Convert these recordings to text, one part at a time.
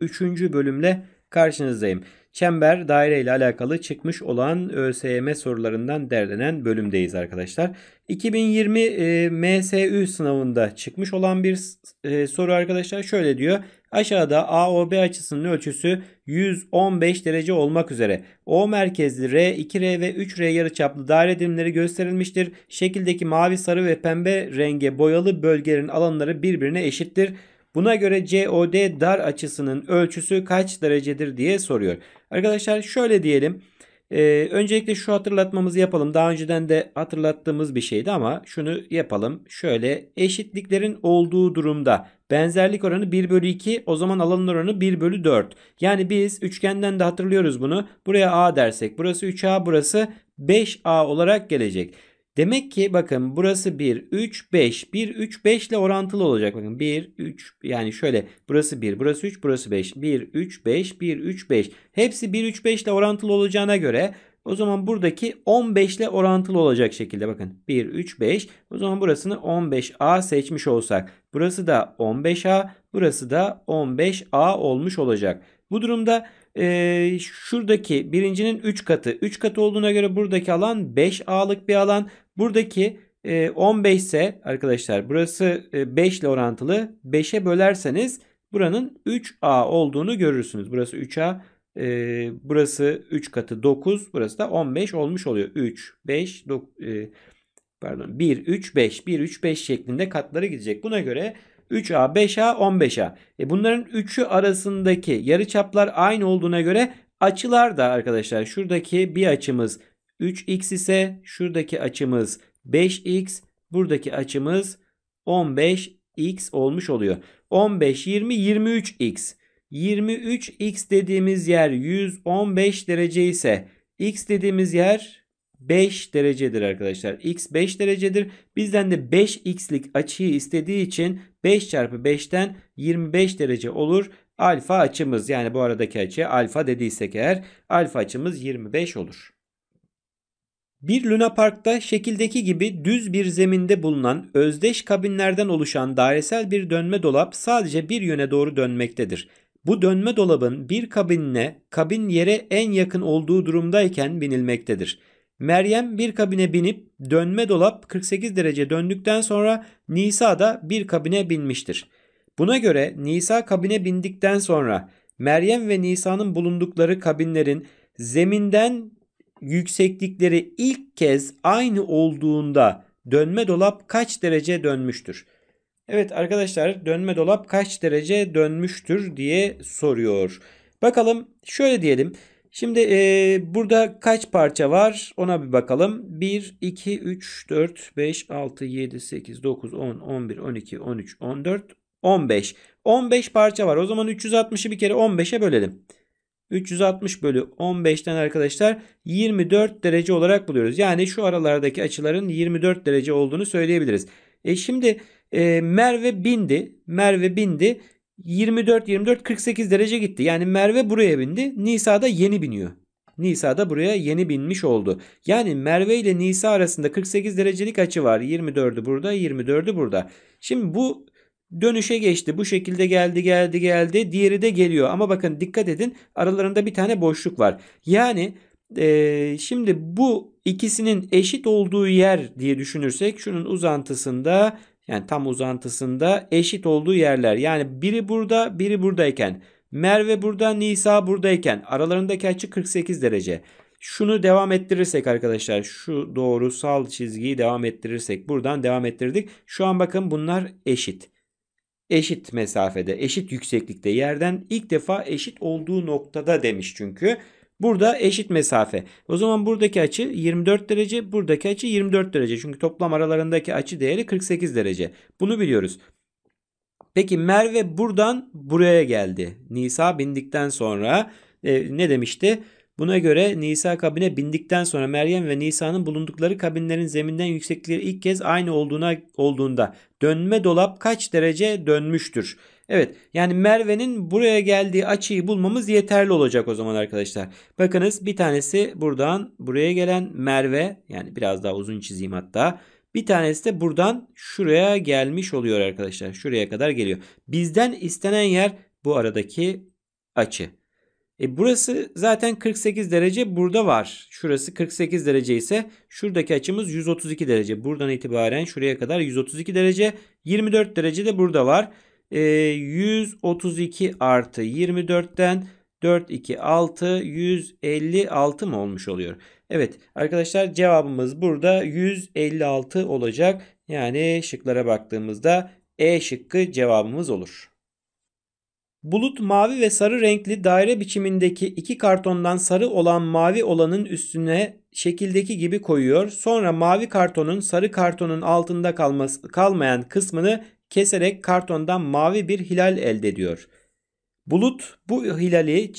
3. bölümle karşınızdayım. Çember daire ile alakalı çıkmış olan ÖSYM sorularından derlenen bölümdeyiz arkadaşlar. 2020 e, MSÜ sınavında çıkmış olan bir e, soru arkadaşlar şöyle diyor. Aşağıda AOB açısının ölçüsü 115 derece olmak üzere O merkezli R, 2R ve 3R yarıçaplı daire dilimleri gösterilmiştir. Şekildeki mavi, sarı ve pembe renge boyalı bölgelerin alanları birbirine eşittir. Buna göre COD dar açısının ölçüsü kaç derecedir diye soruyor. Arkadaşlar şöyle diyelim. Ee, öncelikle şu hatırlatmamızı yapalım. Daha önceden de hatırlattığımız bir şeydi ama şunu yapalım. Şöyle eşitliklerin olduğu durumda benzerlik oranı 1 bölü 2 o zaman alanın oranı 1 bölü 4. Yani biz üçgenden de hatırlıyoruz bunu. Buraya A dersek burası 3A burası 5A olarak gelecek. Demek ki bakın burası 1, 3, 5. 1, 3, 5 ile orantılı olacak. Bakın 1, 3 yani şöyle burası 1, burası 3, burası 5. 1, 3, 5, 1, 3, 5. Hepsi 1, 3, 5 ile orantılı olacağına göre o zaman buradaki 15 ile orantılı olacak şekilde bakın. 1, 3, 5. O zaman burasını 15A seçmiş olsak. Burası da 15A, burası da 15A olmuş olacak. Bu durumda e, şuradaki birincinin 3 katı. 3 katı olduğuna göre buradaki alan 5A'lık bir alan. Buradaki e, 15 ise arkadaşlar burası e, 5 ile orantılı. 5'e bölerseniz buranın 3A olduğunu görürsünüz. Burası 3A. E, burası 3 katı 9. Burası da 15 olmuş oluyor. 3, 5, 9, e, pardon 1, 3, 5. 1, 3, 5 şeklinde katlara gidecek. Buna göre 3A, 5A, 15A. E bunların üçü arasındaki yarıçaplar aynı olduğuna göre açılar da arkadaşlar şuradaki bir açımız 3x ise şuradaki açımız 5x, buradaki açımız 15x olmuş oluyor. 15, 20, 23x. 23x dediğimiz yer 115 derece ise x dediğimiz yer 5 derecedir arkadaşlar. X 5 derecedir. Bizden de 5x'lik açıyı istediği için 5 çarpı 5'ten 25 derece olur. Alfa açımız yani bu aradaki açı alfa dediysek eğer alfa açımız 25 olur. Bir Luna Park'ta şekildeki gibi düz bir zeminde bulunan özdeş kabinlerden oluşan dairesel bir dönme dolap sadece bir yöne doğru dönmektedir. Bu dönme dolabın bir kabinine kabin yere en yakın olduğu durumdayken binilmektedir. Meryem bir kabine binip dönme dolap 48 derece döndükten sonra Nisa da bir kabine binmiştir. Buna göre Nisa kabine bindikten sonra Meryem ve Nisa'nın bulundukları kabinlerin zeminden yükseklikleri ilk kez aynı olduğunda dönme dolap kaç derece dönmüştür? Evet arkadaşlar dönme dolap kaç derece dönmüştür diye soruyor. Bakalım şöyle diyelim. Şimdi e, burada kaç parça var ona bir bakalım. 1, 2, 3, 4, 5, 6, 7, 8, 9, 10, 11, 12, 13, 14, 15. 15 parça var. O zaman 360'ı bir kere 15'e bölelim. 360 bölü 15'ten arkadaşlar 24 derece olarak buluyoruz. Yani şu aralardaki açıların 24 derece olduğunu söyleyebiliriz. E şimdi e, Merve bindi. Merve bindi. 24 24 48 derece gitti. Yani Merve buraya bindi. Nisa da yeni biniyor. Nisa da buraya yeni binmiş oldu. Yani Merve ile Nisa arasında 48 derecelik açı var. 24'ü burada, 24'ü burada. Şimdi bu dönüşe geçti. Bu şekilde geldi, geldi, geldi. Diğeri de geliyor. Ama bakın dikkat edin. Aralarında bir tane boşluk var. Yani e, şimdi bu ikisinin eşit olduğu yer diye düşünürsek şunun uzantısında yani tam uzantısında eşit olduğu yerler. Yani biri burada biri buradayken Merve burada Nisa buradayken aralarındaki açı 48 derece. Şunu devam ettirirsek arkadaşlar şu doğrusal çizgiyi devam ettirirsek buradan devam ettirdik. Şu an bakın bunlar eşit. Eşit mesafede, eşit yükseklikte yerden ilk defa eşit olduğu noktada demiş çünkü. Burada eşit mesafe. O zaman buradaki açı 24 derece, buradaki açı 24 derece. Çünkü toplam aralarındaki açı değeri 48 derece. Bunu biliyoruz. Peki Merve buradan buraya geldi. Nisa bindikten sonra e, ne demişti? Buna göre Nisa kabine bindikten sonra Meryem ve Nisa'nın bulundukları kabinlerin zeminden yükseklikleri ilk kez aynı olduğuna olduğunda dönme dolap kaç derece dönmüştür? Evet yani Merve'nin buraya geldiği açıyı bulmamız yeterli olacak o zaman arkadaşlar. Bakınız bir tanesi buradan buraya gelen Merve yani biraz daha uzun çizeyim hatta. Bir tanesi de buradan şuraya gelmiş oluyor arkadaşlar. Şuraya kadar geliyor. Bizden istenen yer bu aradaki açı. E burası zaten 48 derece burada var. Şurası 48 derece ise şuradaki açımız 132 derece. Buradan itibaren şuraya kadar 132 derece. 24 derece de burada var. 132 ee, artı 24'ten 4, 2, 6, 156 mı olmuş oluyor? Evet arkadaşlar cevabımız burada 156 olacak. Yani şıklara baktığımızda E şıkkı cevabımız olur. Bulut mavi ve sarı renkli daire biçimindeki iki kartondan sarı olan mavi olanın üstüne şekildeki gibi koyuyor. Sonra mavi kartonun sarı kartonun altında kalması, kalmayan kısmını keserek kartondan mavi bir hilal elde ediyor. Bulut bu hilali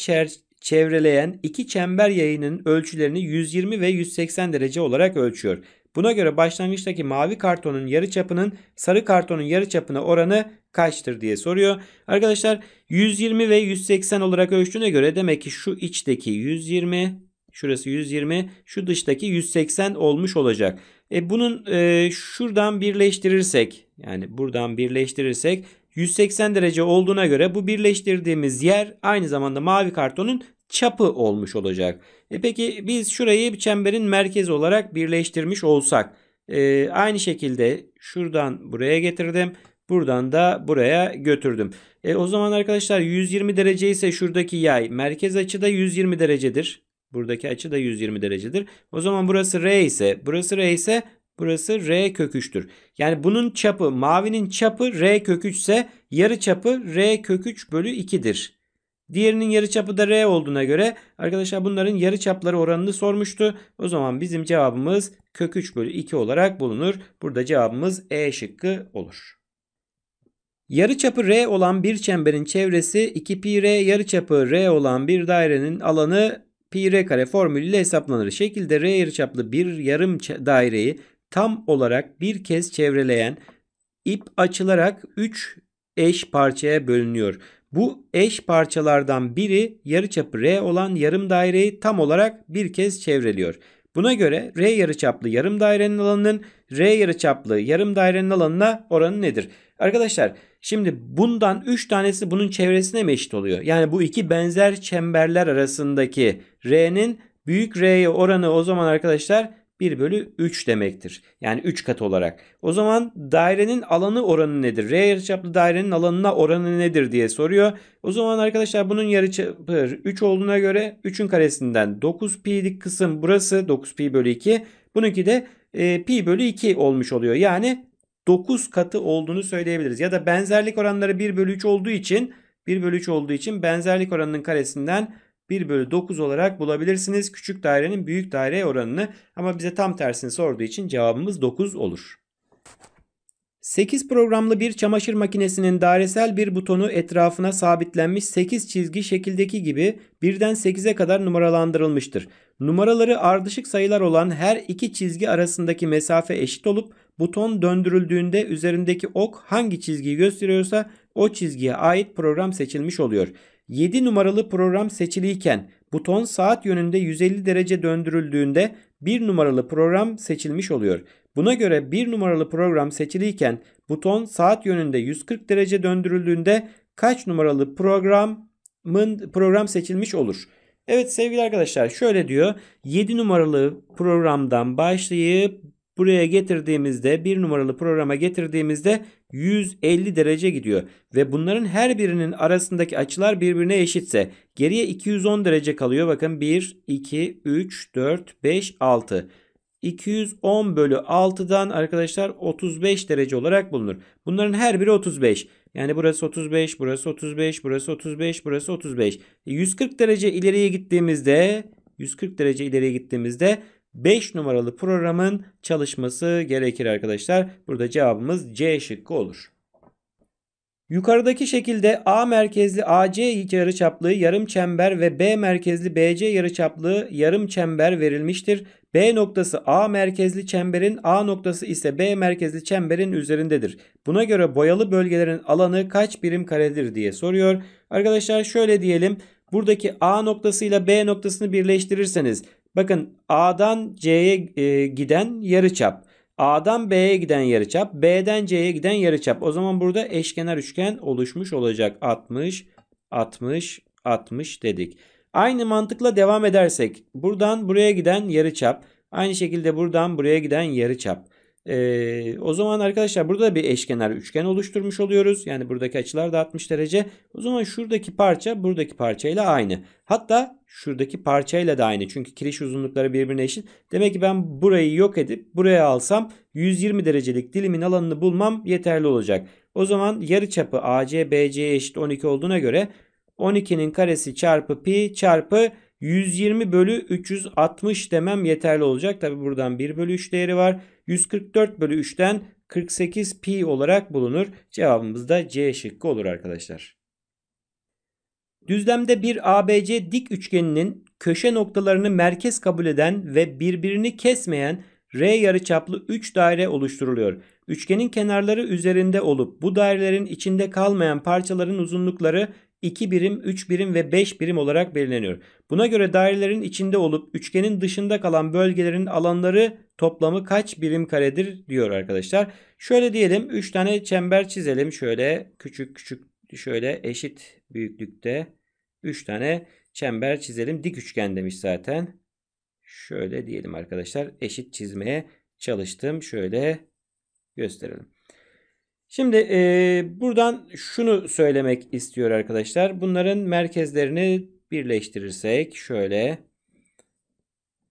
çevreleyen iki çember yayının ölçülerini 120 ve 180 derece olarak ölçüyor. Buna göre başlangıçtaki mavi kartonun yarıçapının sarı kartonun yarıçapına oranı kaçtır diye soruyor. Arkadaşlar 120 ve 180 olarak ölçtüğüne göre demek ki şu içteki 120, şurası 120, şu dıştaki 180 olmuş olacak. E bunun e, şuradan birleştirirsek yani buradan birleştirirsek 180 derece olduğuna göre bu birleştirdiğimiz yer aynı zamanda mavi kartonun çapı olmuş olacak. E peki biz şurayı bir çemberin merkezi olarak birleştirmiş olsak e, aynı şekilde şuradan buraya getirdim. Buradan da buraya götürdüm. E, o zaman arkadaşlar 120 derece ise şuradaki yay merkez açıda 120 derecedir. Buradaki açı da 120 derecedir. O zaman burası R ise burası R ise burası R köküçtür. Yani bunun çapı mavinin çapı R köküçse yarı çapı R köküç bölü 2'dir. Diğerinin yarı çapı da R olduğuna göre arkadaşlar bunların yarı çapları oranını sormuştu. O zaman bizim cevabımız köküç bölü 2 olarak bulunur. Burada cevabımız E şıkkı olur. Yarıçapı R olan bir çemberin çevresi 2 pi R, yarıçapı R olan bir dairenin alanı pi r kare formülüyle hesaplanır. Şekilde r yarıçaplı bir yarım daireyi tam olarak bir kez çevreleyen ip açılarak 3 eş parçaya bölünüyor. Bu eş parçalardan biri yarıçapı r olan yarım daireyi tam olarak bir kez çevreliyor. Buna göre r yarıçaplı yarım dairenin alanının r yarıçaplı yarım dairenin alanına oranı nedir? Arkadaşlar şimdi bundan 3 tanesi bunun çevresine mi eşit oluyor? Yani bu iki benzer çemberler arasındaki R'nin büyük R'ye oranı o zaman arkadaşlar 1 bölü 3 demektir. Yani 3 kat olarak. O zaman dairenin alanı oranı nedir? R yarıçaplı dairenin alanına oranı nedir diye soruyor. O zaman arkadaşlar bunun yarıçapı 3 olduğuna göre 3'ün karesinden 9 pi'lik kısım burası 9 pi bölü 2. Bununki de e, pi bölü 2 olmuş oluyor. Yani 9 katı olduğunu söyleyebiliriz. Ya da benzerlik oranları 1 bölü 3 olduğu için 1 bölü 3 olduğu için benzerlik oranının karesinden 1 bölü 9 olarak bulabilirsiniz. Küçük dairenin büyük daire oranını ama bize tam tersini sorduğu için cevabımız 9 olur. 8 programlı bir çamaşır makinesinin dairesel bir butonu etrafına sabitlenmiş 8 çizgi şekildeki gibi birden 8'e kadar numaralandırılmıştır. Numaraları ardışık sayılar olan her iki çizgi arasındaki mesafe eşit olup buton döndürüldüğünde üzerindeki ok hangi çizgiyi gösteriyorsa o çizgiye ait program seçilmiş oluyor. 7 numaralı program seçiliyken buton saat yönünde 150 derece döndürüldüğünde 1 numaralı program seçilmiş oluyor. Buna göre 1 numaralı program seçiliyken buton saat yönünde 140 derece döndürüldüğünde kaç numaralı programın program seçilmiş olur? Evet sevgili arkadaşlar şöyle diyor. 7 numaralı programdan başlayıp buraya getirdiğimizde 1 numaralı programa getirdiğimizde 150 derece gidiyor. Ve bunların her birinin arasındaki açılar birbirine eşitse geriye 210 derece kalıyor. Bakın 1, 2, 3, 4, 5, 6. 210 bölü 6'dan arkadaşlar 35 derece olarak bulunur. Bunların her biri 35. Yani burası 35, burası 35, burası 35, burası 35. 140 e, derece ileriye gittiğimizde 140 derece ileriye gittiğimizde 5 numaralı programın çalışması gerekir arkadaşlar. Burada cevabımız C şıkkı olur. Yukarıdaki şekilde A merkezli AC yarıçaplı yarım çember ve B merkezli BC yarıçaplı yarım çember verilmiştir. B noktası A merkezli çemberin, A noktası ise B merkezli çemberin üzerindedir. Buna göre boyalı bölgelerin alanı kaç birim karedir diye soruyor. Arkadaşlar şöyle diyelim. Buradaki A noktasıyla B noktasını birleştirirseniz bakın A'dan C'ye e, giden yarıçap A'dan B'ye giden yarıçap, B'den C'ye giden yarıçap. O zaman burada eşkenar üçgen oluşmuş olacak. 60, 60, 60 dedik. Aynı mantıkla devam edersek buradan buraya giden yarıçap, aynı şekilde buradan buraya giden yarıçap. Ee, o zaman arkadaşlar burada bir eşkenar üçgen oluşturmuş oluyoruz. Yani buradaki açılar da 60 derece. O zaman şuradaki parça buradaki parçayla aynı. Hatta şuradaki parçayla da aynı. Çünkü kiriş uzunlukları birbirine eşit. Demek ki ben burayı yok edip buraya alsam 120 derecelik dilimin alanını bulmam yeterli olacak. O zaman yarı çapı AC BC eşit 12 olduğuna göre 12'nin karesi çarpı pi çarpı 120 bölü 360 demem yeterli olacak. Tabi buradan 1 bölü 3 değeri var. 144 bölü 3'ten 48 pi olarak bulunur. Cevabımız da C şıkkı olur arkadaşlar. Düzlemde bir ABC dik üçgeninin köşe noktalarını merkez kabul eden ve birbirini kesmeyen R yarıçaplı 3 daire oluşturuluyor. Üçgenin kenarları üzerinde olup bu dairelerin içinde kalmayan parçaların uzunlukları 2 birim, 3 birim ve 5 birim olarak belirleniyor. Buna göre dairelerin içinde olup üçgenin dışında kalan bölgelerin alanları toplamı kaç birim karedir diyor arkadaşlar. Şöyle diyelim 3 tane çember çizelim. Şöyle küçük küçük şöyle eşit büyüklükte 3 tane çember çizelim. Dik üçgen demiş zaten. Şöyle diyelim arkadaşlar eşit çizmeye çalıştım. Şöyle gösterelim. Şimdi e, buradan şunu söylemek istiyor arkadaşlar. Bunların merkezlerini birleştirirsek şöyle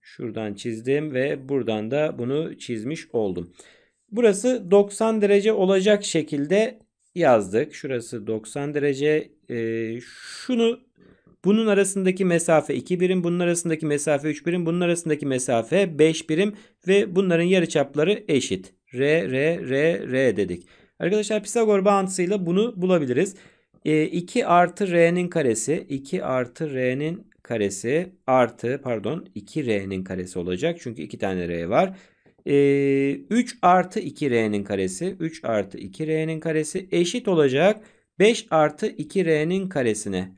şuradan çizdim ve buradan da bunu çizmiş oldum. Burası 90 derece olacak şekilde yazdık. Şurası 90 derece. E, şunu bunun arasındaki mesafe 2 birim, bunun arasındaki mesafe 3 birim, bunun arasındaki mesafe 5 birim ve bunların yarıçapları eşit. R, R, R, R dedik. Arkadaşlar Pisagor bağıntısıyla bunu bulabiliriz. E, ee, 2 artı r'nin karesi 2 artı r'nin karesi artı pardon 2r'nin karesi olacak. Çünkü 2 tane r var. E, ee, 3 artı 2r'nin karesi 3 artı 2r'nin karesi eşit olacak 5 artı 2r'nin karesine.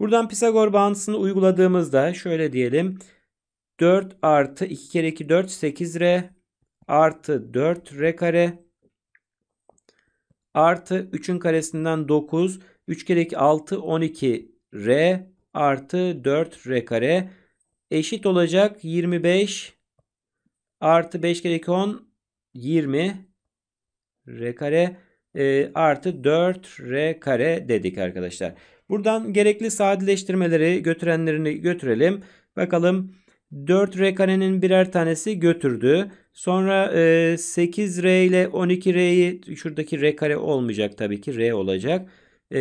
Buradan Pisagor bağıntısını uyguladığımızda şöyle diyelim. 4 artı 2 kere 2 4 8r artı 4r kare artı 3'ün karesinden 9 3 kere 2 6 12 r artı 4 r kare eşit olacak 25 artı 5 kere 2 10 20 r kare e, artı 4 r kare dedik arkadaşlar. Buradan gerekli sadeleştirmeleri götürenlerini götürelim. Bakalım 4R birer tanesi götürdü. Sonra e, 8R ile 12R'yi şuradaki R kare olmayacak tabii ki R olacak. E,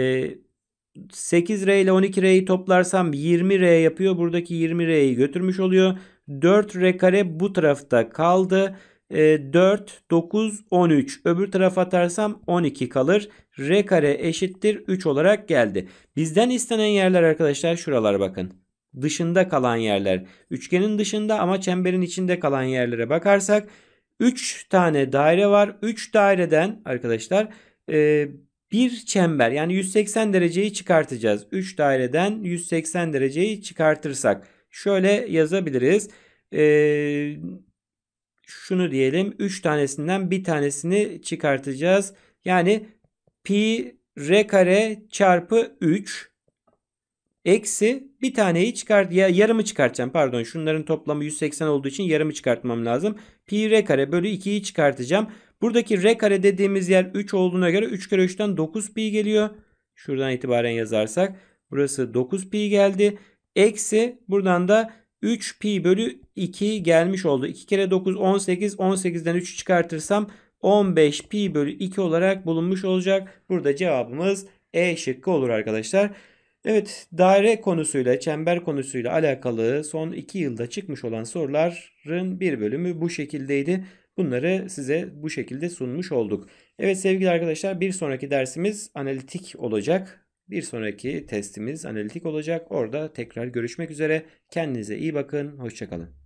8R ile 12R'yi toplarsam 20R yapıyor. Buradaki 20R'yi götürmüş oluyor. 4R kare bu tarafta kaldı. E, 4, 9, 13. Öbür tarafa atarsam 12 kalır. R kare eşittir 3 olarak geldi. Bizden istenen yerler arkadaşlar şuralar bakın dışında kalan yerler. Üçgenin dışında ama çemberin içinde kalan yerlere bakarsak 3 tane daire var. 3 daireden arkadaşlar e, bir çember yani 180 dereceyi çıkartacağız. 3 daireden 180 dereceyi çıkartırsak şöyle yazabiliriz. E, şunu diyelim 3 tanesinden bir tanesini çıkartacağız. Yani pi r kare çarpı 3 Eksi bir taneyi çıkart ya yarımı çıkartacağım pardon şunların toplamı 180 olduğu için yarımı çıkartmam lazım. Pi r kare bölü 2'yi çıkartacağım. Buradaki r kare dediğimiz yer 3 olduğuna göre 3 kere 3'ten 9 pi geliyor. Şuradan itibaren yazarsak burası 9 pi geldi. Eksi buradan da 3 pi bölü 2 gelmiş oldu. 2 kere 9 18 18'den 3 çıkartırsam 15 pi bölü 2 olarak bulunmuş olacak. Burada cevabımız E şıkkı olur arkadaşlar. Evet daire konusuyla çember konusuyla alakalı son 2 yılda çıkmış olan soruların bir bölümü bu şekildeydi. Bunları size bu şekilde sunmuş olduk. Evet sevgili arkadaşlar bir sonraki dersimiz analitik olacak. Bir sonraki testimiz analitik olacak. Orada tekrar görüşmek üzere. Kendinize iyi bakın. Hoşçakalın.